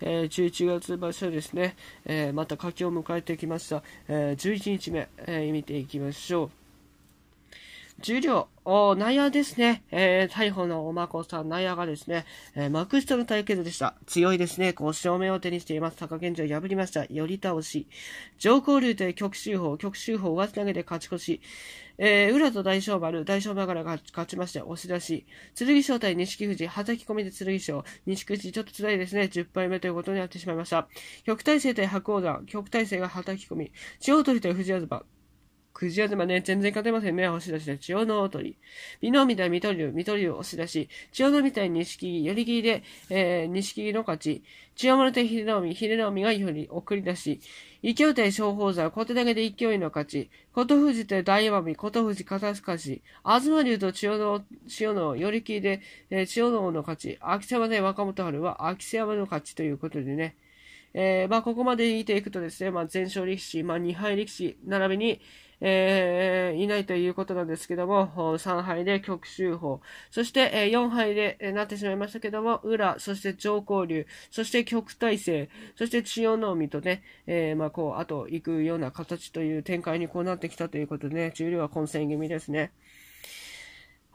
えー、11月場所ですね、えー、また佳境を迎えてきました、え11日目、え見ていきましょう。十両、お納屋ですね。えー、逮捕のおまこさん、納屋がですね、えー、幕下の対決でした。強いですね。こう、正面を手にしています。貴源城破りました。寄り倒し。上皇流対極州法、極州法、上手投げで勝ち越し。えー、浦と大正丸、大正丸が勝ちまして、押し出し。剣翔対錦富士、はたき込みで剣翔。錦富士、ちょっと辛いですね。10敗目ということになってしまいました。極大勢対白鸚山、極大勢がはたき込み。千代鳥対藤東。くじあでまね、全然勝てませんね。し出しで千代の大鳥。美濃みたいに緑、緑を押し出し、千代のみたいに錦木、寄り切りで、えー、錦木の勝ち。千代丸手秀直海、秀直海がより送り出し、勢い対小宝座、小手だけで勢いの勝ち。琴富士対大奄美、琴富士片すかし。東龍と千代の、千代の寄り切りで、えー、千代の王の勝ち。秋山で若元春は秋山の勝ちということでね。えー、まあ、ここまで見ていくとですね、まあ、全勝力士、まあ、2敗力士、並びに、えー、いないということなんですけども、3敗で極州法、そして、えー、4敗で、えー、なってしまいましたけども、裏、そして上皇流、そして極大成、そして千代の海とね、えー、まあ、こう、あと行くような形という展開にこうなってきたということで、ね、重量は混戦気味ですね。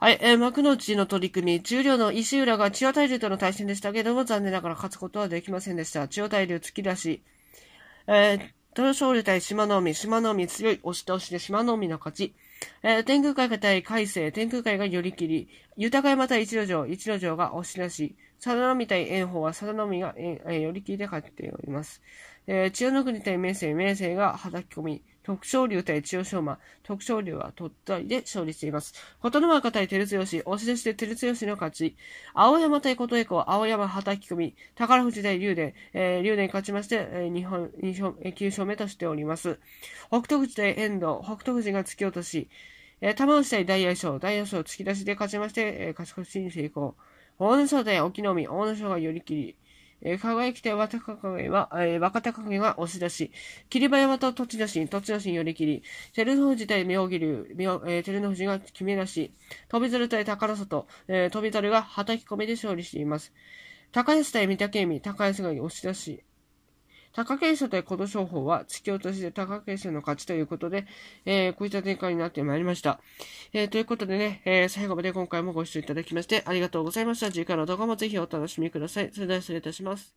はい、えー、幕の内の取り組み、十両の石浦が千代大龍との対戦でしたけども、残念ながら勝つことはできませんでした。千代大龍突き出し、えー、豊昇龍対島の海、島の海強い、押し倒しで島の海の勝ち。えー、天空海対海星、天空海が寄り切り、豊山対一路城、一路城が押し出し、佐田の海対炎鵬は佐田の海が、えー、寄り切りで勝っております。えー、千代の国対明生、明生がはたき込み、徳勝龍対千代翔馬。徳勝龍は鳥取で勝利しています。琴ノ若対照強。押し出しで照強の勝ち。青山対琴恵光。青山はたき組。み。宝富士対竜電。えー、竜電勝ちまして、えー、日本、2勝、え9勝目としております。北勝富士対遠藤。北勝富士が突き落とし。えー、玉内対大栄翔。大栄翔突き出しで勝ちまして、えー、勝ち越しに成功。大野翔対隠岐の海。大野翔が寄り切り。えー、輝き手若隆景は、えー、若隆景が押し出し、霧馬山と栃ノ心、栃ノ心寄り切り、照ノ富士対妙義龍、妙、えー、照ノ富士が決め出し、翔猿対宝里、えー、翔猿が叩き込みで勝利しています。高安対御嶽海、高安が押し出し、貴景勝対琴勝峰は突き落としで貴景勝の勝ちということで、えー、こういった展開になってまいりました。えー、ということでね、えー、最後まで今回もご視聴いただきましてありがとうございました。次回の動画もぜひお楽しみください。それでは失礼いたします。